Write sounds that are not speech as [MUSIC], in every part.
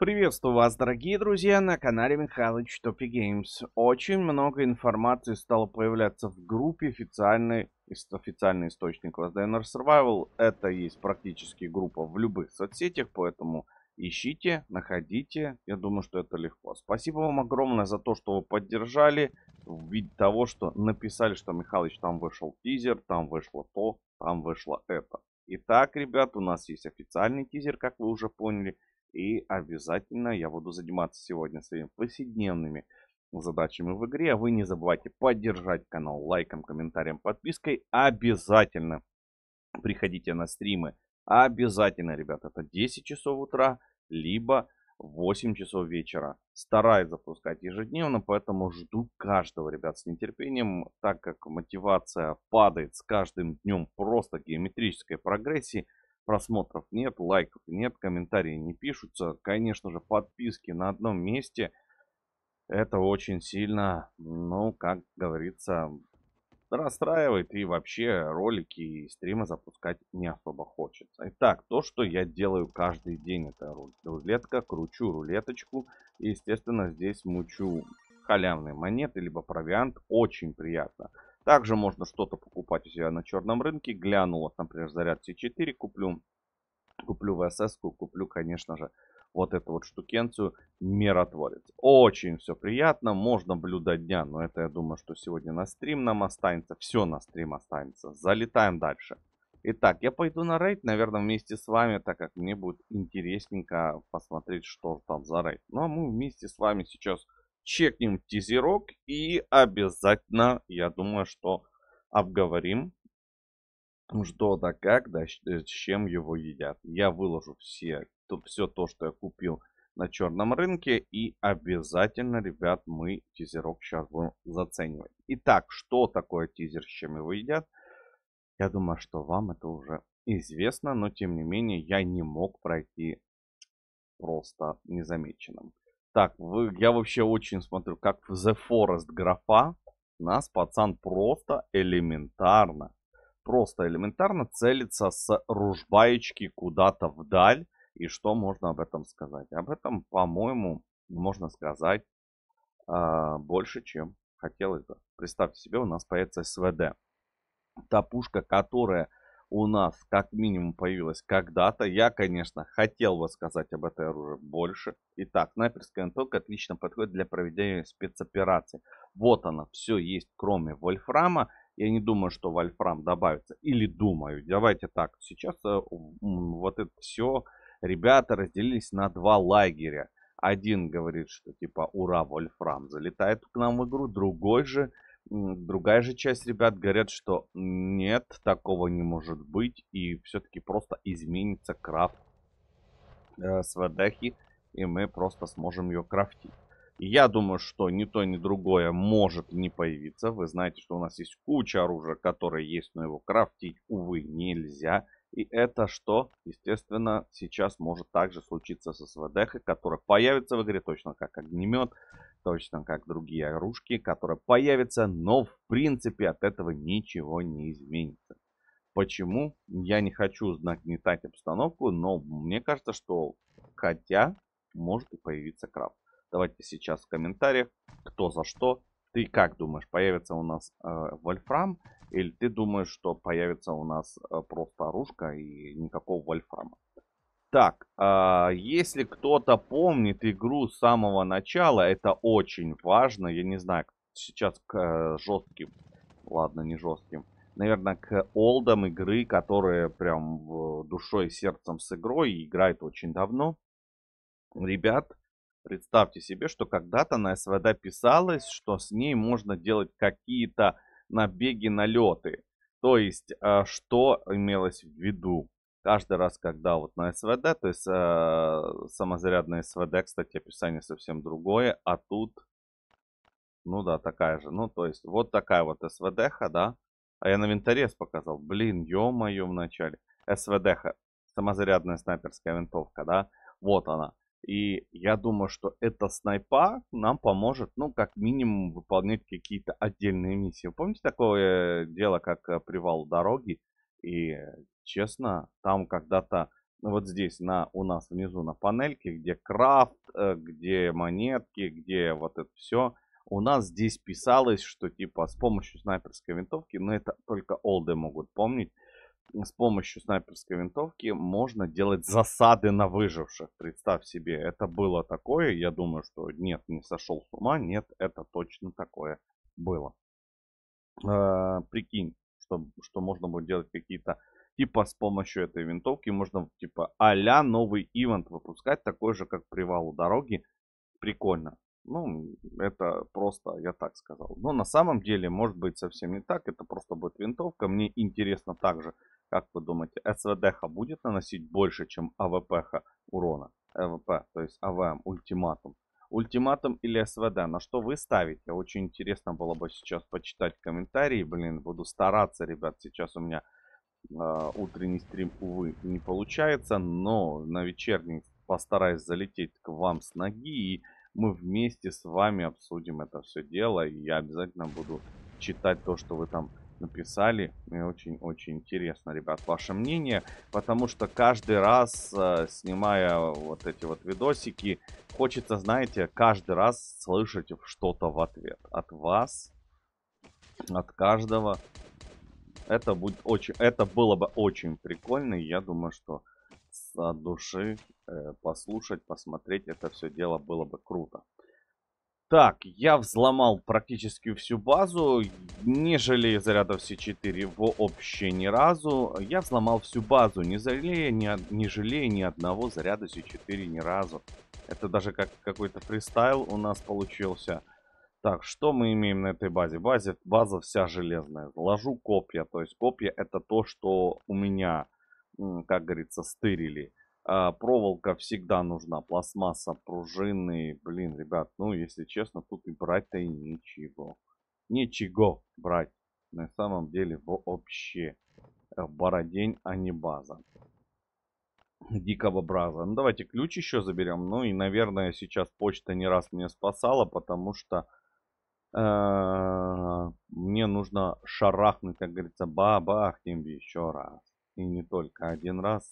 Приветствую вас, дорогие друзья, на канале Михалыч Топи Геймс. Очень много информации стало появляться в группе официальный, официальный источник Last Survival. Это есть практически группа в любых соцсетях, поэтому ищите, находите. Я думаю, что это легко. Спасибо вам огромное за то, что вы поддержали. В виде того, что написали, что Михалыч там вышел тизер, там вышло то, там вышло это. Итак, ребят, у нас есть официальный тизер, как вы уже поняли. И обязательно я буду заниматься сегодня своими повседневными задачами в игре. А вы не забывайте поддержать канал лайком, комментарием, подпиской. Обязательно приходите на стримы. Обязательно, ребят, это 10 часов утра, либо 8 часов вечера. Стараюсь запускать ежедневно, поэтому жду каждого, ребят, с нетерпением, так как мотивация падает с каждым днем просто геометрической прогрессии – просмотров нет, лайков нет, комментарии не пишутся. Конечно же, подписки на одном месте. Это очень сильно, ну, как говорится, расстраивает. И вообще ролики и стримы запускать не особо хочется. Итак, то, что я делаю каждый день, это рулетка. Кручу рулеточку. И, естественно, здесь мучу халявные монеты, либо провиант. Очень приятно. Приятно. Также можно что-то покупать у себя на черном рынке. глянул вот, например, заряд c 4 куплю. Куплю ВСС, куплю, конечно же, вот эту вот штукенцию миротворец. Очень все приятно, можно блюдо дня, но это я думаю, что сегодня на стрим нам останется, все на стрим останется. Залетаем дальше. Итак, я пойду на рейд, наверное, вместе с вами, так как мне будет интересненько посмотреть, что там за рейд. Ну, а мы вместе с вами сейчас чекнем тизерок и обязательно, я думаю, что обговорим, что да как, да э, с чем его едят. Я выложу все, тут все то, что я купил на черном рынке. И обязательно, ребят, мы тизерок сейчас будем заценивать. Итак, что такое тизер, с чем его едят? Я думаю, что вам это уже известно, но тем не менее я не мог пройти просто незамеченным. Так, вы, я вообще очень смотрю, как в The Forest графа нас пацан просто элементарно, просто элементарно целится с ружбаечки куда-то вдаль. И что можно об этом сказать? Об этом, по-моему, можно сказать э, больше, чем хотелось бы. Представьте себе, у нас появится СВД. Та пушка, которая у нас как минимум появилось когда-то. Я, конечно, хотел бы сказать об этой оружии больше. Итак, снайперская винтовка отлично подходит для проведения спецоперации. Вот она, все есть, кроме вольфрама. Я не думаю, что вольфрам добавится. Или думаю. Давайте так, сейчас э, вот это все. Ребята разделились на два лагеря. Один говорит, что типа ура, вольфрам залетает к нам в игру. Другой же Другая же часть ребят говорят, что нет, такого не может быть. И все-таки просто изменится крафт э, свадахи, и мы просто сможем ее крафтить. Я думаю, что ни то, ни другое может не появиться. Вы знаете, что у нас есть куча оружия, которое есть, но его крафтить, увы, нельзя. И это что, естественно, сейчас может также случиться со СВДХ, которая появится в игре точно как огнемет, точно как другие игрушки, которые появятся, но в принципе от этого ничего не изменится. Почему? Я не хочу нагнетать обстановку, но мне кажется, что хотя может и появиться крафт. Давайте сейчас в комментариях, кто за что. Ты как думаешь, появится у нас э, вольфрам или ты думаешь, что появится у нас э, просто оружка и никакого вольфрама? Так, а если кто-то помнит игру с самого начала, это очень важно. Я не знаю, сейчас к э, жестким, ладно, не жестким, наверное, к олдам игры, которые прям э, душой и сердцем с игрой играют очень давно. Ребят, представьте себе, что когда-то на СВД писалось, что с ней можно делать какие-то набеги, налеты. То есть, а, что имелось в виду? каждый раз, когда вот на СВД, то есть э, самозарядная СВД, кстати, описание совсем другое, а тут, ну да, такая же, ну то есть вот такая вот СВД-ха, да, а я на винторез показал, блин, ё-моё, вначале, СВД-ха, самозарядная снайперская винтовка, да, вот она. И я думаю, что эта снайпа нам поможет, ну, как минимум, выполнять какие-то отдельные миссии. помните такое э, дело, как э, привал дороги? И честно, там когда-то ну, вот здесь на у нас внизу на панельке, где крафт, э, где монетки, где вот это все, у нас здесь писалось, что типа с помощью снайперской винтовки, но это только олды могут помнить, с помощью снайперской винтовки можно делать засады на выживших. Представь себе, это было такое. Я думаю, что нет, не сошел с ума. Нет, это точно такое было. Э -э, прикинь, что, что можно будет делать какие-то Типа с помощью этой винтовки можно типа а новый ивент выпускать, такой же, как привал у дороги. Прикольно. Ну, это просто я так сказал. Но на самом деле, может быть, совсем не так. Это просто будет винтовка. Мне интересно также, как вы думаете, СВДХ будет наносить больше, чем АВПХ урона? АВП, то есть АВМ, ультиматум. Ультиматум или СВД, на что вы ставите? Очень интересно было бы сейчас почитать комментарии. Блин, буду стараться, ребят. Сейчас у меня а, утренний стрим, увы, не получается, но на вечерний постараюсь залететь к вам с ноги, и мы вместе с вами обсудим это все дело, и я обязательно буду читать то, что вы там написали. Мне очень-очень интересно, ребят, ваше мнение, потому что каждый раз, а, снимая вот эти вот видосики, хочется, знаете, каждый раз слышать что-то в ответ от вас, от каждого это будет очень, это было бы очень прикольно, и я думаю, что с души э, послушать, посмотреть это все дело было бы круто. Так, я взломал практически всю базу, не жалея зарядов C4 вообще ни разу. Я взломал всю базу, не жалея ни, не жалея ни одного заряда C4 ни разу. Это даже как какой-то фристайл у нас получился. Так, что мы имеем на этой базе? базе? База вся железная. Заложу копья. То есть копья это то, что у меня, как говорится, стырили. А, проволока всегда нужна. Пластмасса, пружины. Блин, ребят, ну если честно, тут и брать-то и ничего. Ничего брать. На самом деле вообще. Э, бородень, а не база. Дикого браза. Ну давайте ключ еще заберем. Ну и, наверное, сейчас почта не раз меня спасала, потому что Э, мне нужно шарахнуть, как говорится, бабах им еще раз. И не только один раз.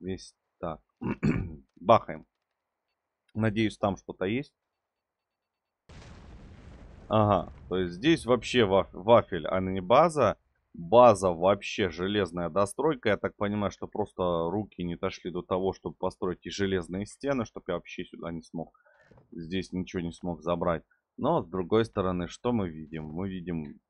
Весь так. [CLEARS THROAT] Бахаем. Надеюсь, там что-то есть. Ага, то есть здесь вообще ваф вафель, а не база. База вообще железная достройка. Я так понимаю, что просто руки не дошли до того, чтобы построить и железные стены, чтобы я вообще сюда не смог. Здесь ничего не смог забрать. Но, с другой стороны, что мы видим? Мы видим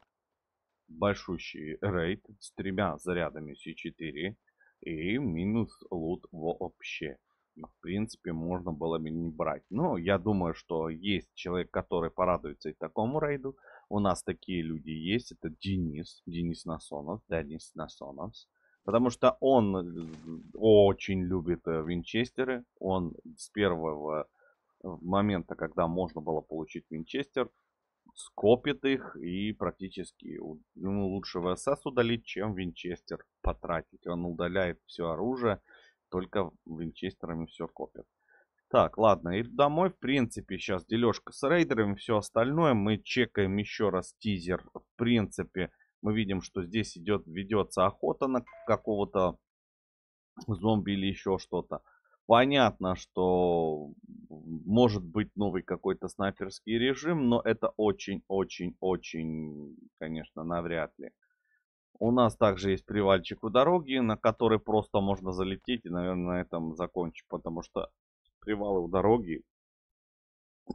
большущий рейд с тремя зарядами C4 и минус лут вообще. Ну, в принципе, можно было бы не брать. Но я думаю, что есть человек, который порадуется и такому рейду. У нас такие люди есть. Это Денис. Денис Насонов. Денис Насонов. Потому что он э, очень любит э, винчестеры. Он с первого момента, когда можно было получить Винчестер, скопит их и практически ну, лучше ВСС удалить, чем Винчестер потратить. Он удаляет все оружие, только Винчестерами все копит. Так, ладно, и домой, в принципе, сейчас дележка с рейдерами, все остальное. Мы чекаем еще раз тизер. В принципе, мы видим, что здесь идет, ведется охота на какого-то зомби или еще что-то. Понятно, что может быть новый какой-то снайперский режим, но это очень-очень-очень, конечно, навряд ли. У нас также есть привальчик у дороги, на который просто можно залететь и, наверное, на этом закончить, потому что привалы у дороги...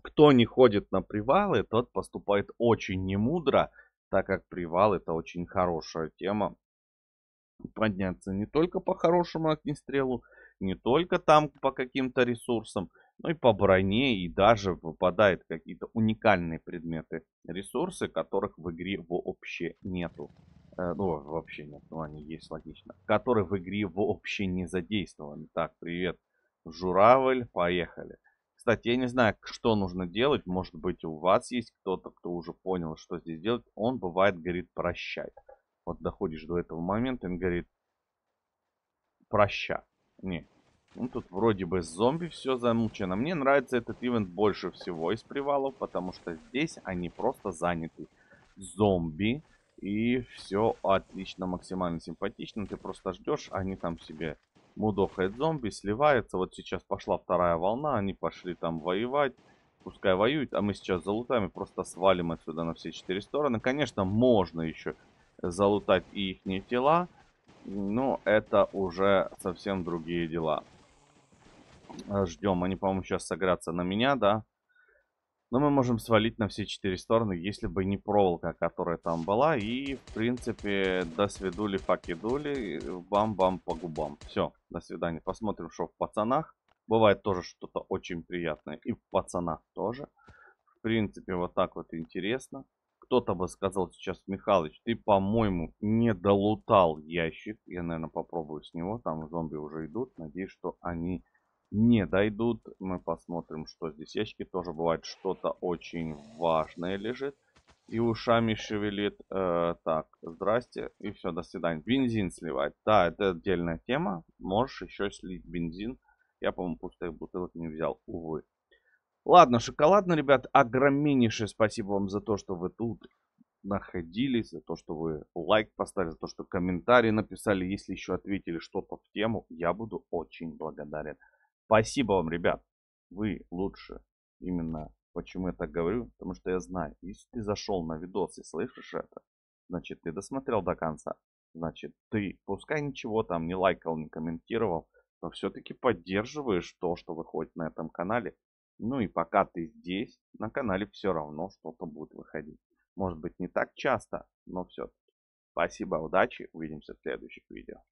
Кто не ходит на привалы, тот поступает очень немудро, так как привал это очень хорошая тема. Подняться не только по хорошему огнестрелу, не только там по каким-то ресурсам, ну и по броне, и даже выпадают какие-то уникальные предметы, ресурсы, которых в игре вообще нету. Э, ну, вообще нет, но ну, они есть, логично. Которые в игре вообще не задействованы. Так, привет, журавль, поехали. Кстати, я не знаю, что нужно делать. Может быть, у вас есть кто-то, кто уже понял, что здесь делать. Он бывает, говорит, прощай. Вот доходишь до этого момента, он говорит, проща. Не, ну, тут вроде бы с зомби все замучено. Мне нравится этот ивент больше всего из привалов, потому что здесь они просто заняты зомби. И все отлично, максимально симпатично. Ты просто ждешь, они там себе мудохают зомби, сливаются. Вот сейчас пошла вторая волна, они пошли там воевать. Пускай воюют, а мы сейчас за лутами просто свалим отсюда на все четыре стороны. Конечно, можно еще залутать и их тела, но это уже совсем другие дела. Э, Ждем. Они, по-моему, сейчас согрятся на меня, да? Но мы можем свалить на все четыре стороны, если бы не проволока, которая там была. И, в принципе, до свидули, покидули. Бам-бам по губам. Все, до свидания. Посмотрим, что в пацанах. Бывает тоже что-то очень приятное. И в пацанах тоже. В принципе, вот так вот интересно. Кто-то бы сказал сейчас, Михалыч, ты, по-моему, не долутал ящик. Я, наверное, попробую с него. Там зомби уже идут. Надеюсь, что они не дойдут. Мы посмотрим, что здесь. Ящики тоже бывает что-то очень важное лежит. И ушами шевелит. Э, так, здрасте. И все, до свидания. Бензин сливать. Да, это отдельная тема. Можешь еще слить бензин. Я, по-моему, пустых бутылок не взял. Увы. Ладно, шоколадно, ребят. Огромнейшее спасибо вам за то, что вы тут находились, за то, что вы лайк поставили, за то, что комментарии написали. Если еще ответили что-то в тему, я буду очень благодарен. Спасибо вам, ребят. Вы лучше. Именно почему я так говорю, потому что я знаю, если ты зашел на видос и слышишь это, значит ты досмотрел до конца. Значит, ты, пускай ничего там не лайкал, не комментировал, но все-таки поддерживаешь то, что выходит на этом канале. Ну и пока ты здесь, на канале все равно что-то будет выходить. Может быть не так часто, но все-таки. Спасибо, удачи, увидимся в следующих видео.